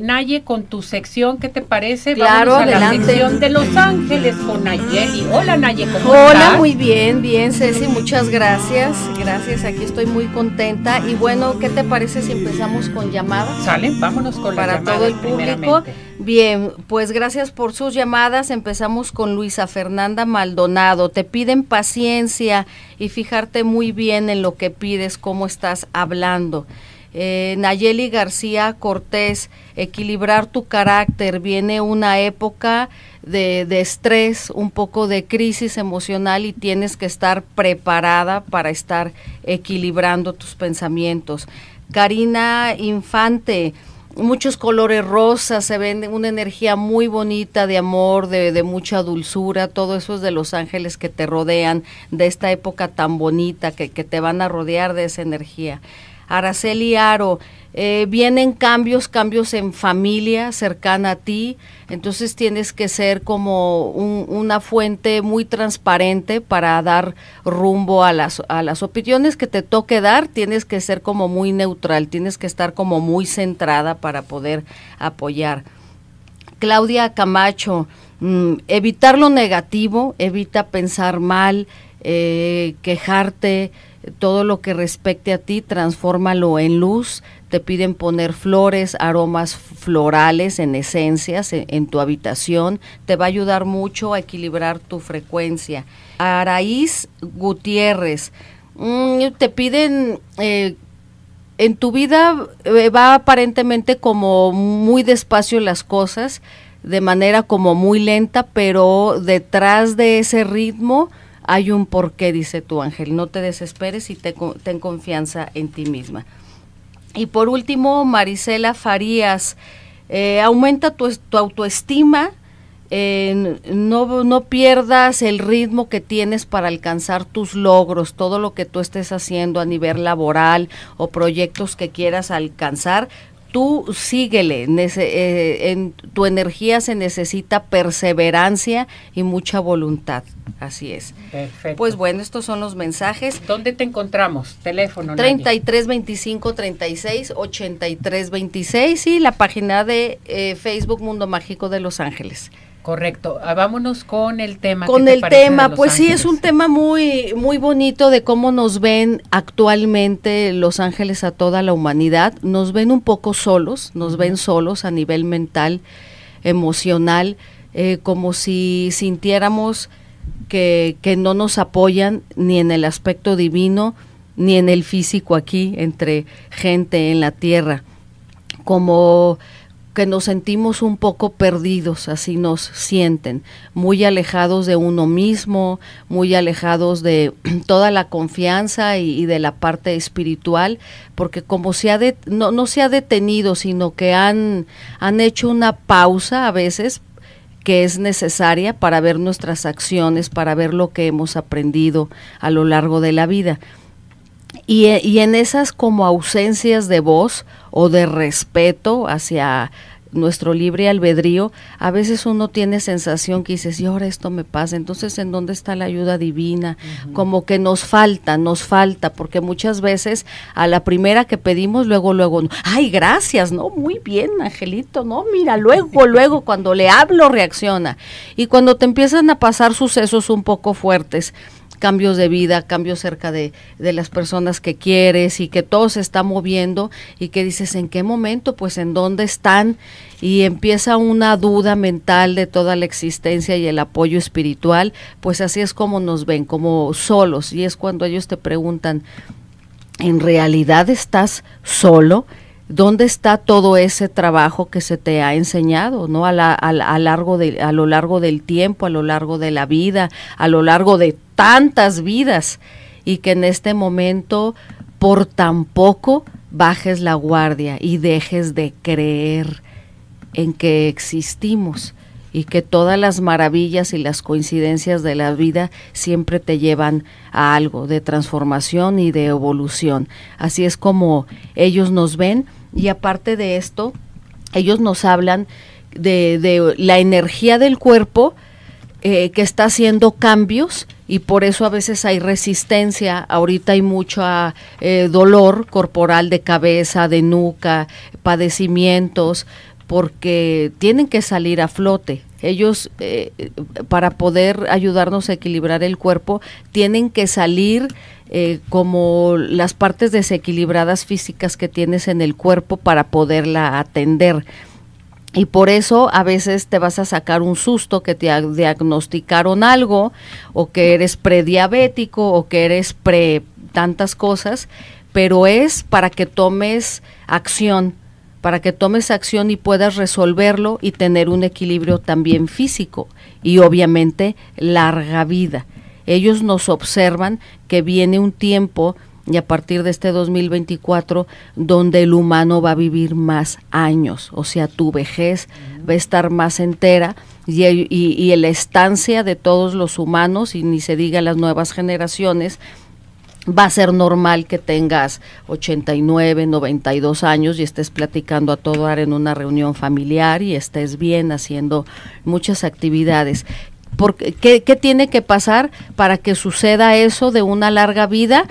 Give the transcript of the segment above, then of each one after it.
Naye, con tu sección, ¿qué te parece? Claro, Vamos la sección de Los Ángeles con Nayeli. Hola, Naye, ¿cómo Hola, muy bien, bien, Ceci, muchas gracias. Gracias, aquí estoy muy contenta. Y bueno, ¿qué te parece si empezamos con llamadas? Salen, vámonos con las Para todo el público. Bien, pues gracias por sus llamadas. Empezamos con Luisa Fernanda Maldonado. Te piden paciencia y fijarte muy bien en lo que pides, cómo estás hablando. Eh, Nayeli García Cortés, equilibrar tu carácter. Viene una época de, estrés, un poco de crisis emocional y tienes que estar preparada para estar equilibrando tus pensamientos. Karina Infante, muchos colores rosas, se ven una energía muy bonita de amor, de, mucha dulzura, todo eso es de los ángeles que te rodean, de esta época tan bonita que te van a rodear de esa energía. Araceli Aro, eh, vienen cambios, cambios en familia cercana a ti, entonces tienes que ser como una fuente muy transparente para dar rumbo a las, opiniones que te toque dar, tienes que ser como muy neutral, tienes que estar como muy centrada para poder apoyar. Claudia Camacho, mm, evitar lo negativo, evita pensar mal, eh, quejarte, todo lo que respecte a ti, transfórmalo en luz. Te piden poner flores, aromas florales en esencias en, tu habitación. Te va a ayudar mucho a equilibrar tu frecuencia. Araíz Gutiérrez, mm, te piden... Eh, en tu vida eh, va aparentemente como muy despacio las cosas, de manera como muy lenta, pero detrás de ese ritmo hay un porqué, dice tu ángel. No te desesperes y ten confianza en ti misma. Y por último, Marisela Farías, eh, aumenta tu, autoestima, no, no, pierdas el ritmo que tienes para alcanzar tus logros, todo lo que tú estés haciendo a nivel laboral o proyectos que quieras alcanzar, tú síguele, eh, en tu energía se necesita perseverancia y mucha voluntad, así es. Perfecto. Pues bueno, estos son los mensajes. ¿Dónde te encontramos? Teléfono. 33 25 36 83 y la página de eh, Facebook Mundo Mágico de Los Ángeles. Correcto. Ah, vámonos con el tema. Con el tema, pues sí, es un tema muy, muy bonito de cómo nos ven actualmente Los Ángeles a toda la humanidad. Nos ven un poco solos, nos ven solos a nivel mental, emocional, eh, como si sintiéramos que, que no nos apoyan ni en el aspecto divino, ni en el físico aquí, entre gente en la tierra. Como que nos sentimos un poco perdidos, así nos sienten, muy alejados de uno mismo, muy alejados de toda la confianza y, de la parte espiritual, porque como se ha de, no, no se ha detenido, sino que han, han hecho una pausa a veces que es necesaria para ver nuestras acciones, para ver lo que hemos aprendido a lo largo de la vida. Eh, y, en esas como ausencias de voz o de respeto hacia nuestro libre albedrío, a veces uno tiene sensación que dices, y ahora esto me pasa, entonces ¿en dónde está la ayuda divina? Como que nos falta, nos falta, porque muchas veces a la primera que pedimos, luego, luego, ay, gracias, no, muy bien, Angelito, no, mira, luego, luego, cuando le hablo reacciona. Y cuando te empiezan a pasar sucesos un poco fuertes, cambios de vida, cambios cerca de, las personas que quieres y que todo se está moviendo y que dices, ¿en qué momento? Pues en dónde están y empieza una duda mental de toda la existencia y el apoyo espiritual, pues así es como nos ven, como solos y es cuando ellos te preguntan, ¿en realidad estás solo? ¿Dónde está todo ese trabajo que se te ha enseñado, no? A, largo de, a lo largo del tiempo, a lo largo de la vida, a lo largo de tantas vidas y que en este momento por tampoco bajes la guardia y dejes de creer en que existimos y que todas las maravillas y las coincidencias de la vida siempre te llevan a algo de transformación y de evolución. Así es como ellos nos ven y aparte de esto, ellos nos hablan de, la energía del cuerpo eh, que está haciendo cambios y por eso a veces hay resistencia. Ahorita hay mucho eh, dolor corporal de cabeza, de nuca, padecimientos, porque tienen que salir a flote. Ellos, eh, para poder ayudarnos a equilibrar el cuerpo, tienen que salir eh, como las partes desequilibradas físicas que tienes en el cuerpo para poderla atender. Y por eso a veces te vas a sacar un susto que te diagnosticaron algo o que eres prediabético o que eres pre tantas cosas, pero es para que tomes acción, para que tomes acción y puedas resolverlo y tener un equilibrio también físico y obviamente larga vida. Ellos nos observan que viene un tiempo y a partir de este 2024 donde el humano va a vivir más años, o sea, tu vejez va a estar más entera y, y, la estancia de todos los humanos, y ni se diga las nuevas generaciones, va a ser normal que tengas 89, 92 años y estés platicando a todo dar en una reunión familiar y estés bien haciendo muchas actividades. Porque, ¿qué, ¿Qué tiene que pasar para que suceda eso de una larga vida?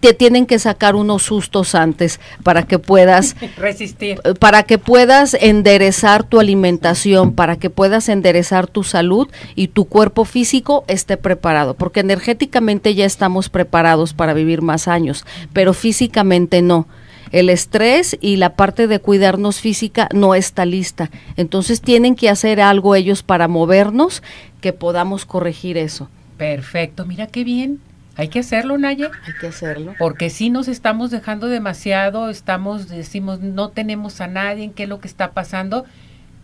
te tienen que sacar unos sustos antes para que puedas resistir, eh, para que puedas enderezar tu alimentación, para que puedas enderezar tu salud y tu cuerpo físico esté preparado, porque energéticamente ya estamos preparados para vivir más años, pero físicamente no el estrés y la parte de cuidarnos física no está lista. Entonces tienen que hacer algo ellos para movernos que podamos corregir eso. Perfecto, mira qué bien. Hay que hacerlo, Naye. Hay que hacerlo. Porque si nos estamos dejando demasiado, estamos, decimos, no tenemos a nadie, ¿qué es lo que está pasando?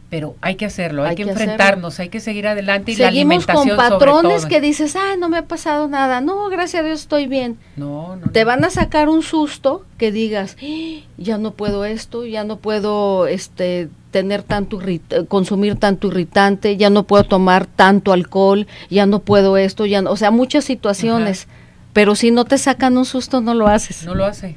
pero hay que hacerlo, hay, que, enfrentarnos, hay que seguir adelante y Seguimos la alimentación con patrones que dices, ah, no me ha pasado nada, no, gracias a Dios estoy bien. No, Te van a sacar un susto que digas, ah, ya no puedo esto, ya no puedo este tener tanto consumir tanto irritante, ya no puedo tomar tanto alcohol, ya no puedo esto, ya no, o sea, muchas situaciones, pero si no te sacan un susto no lo haces. No lo hace.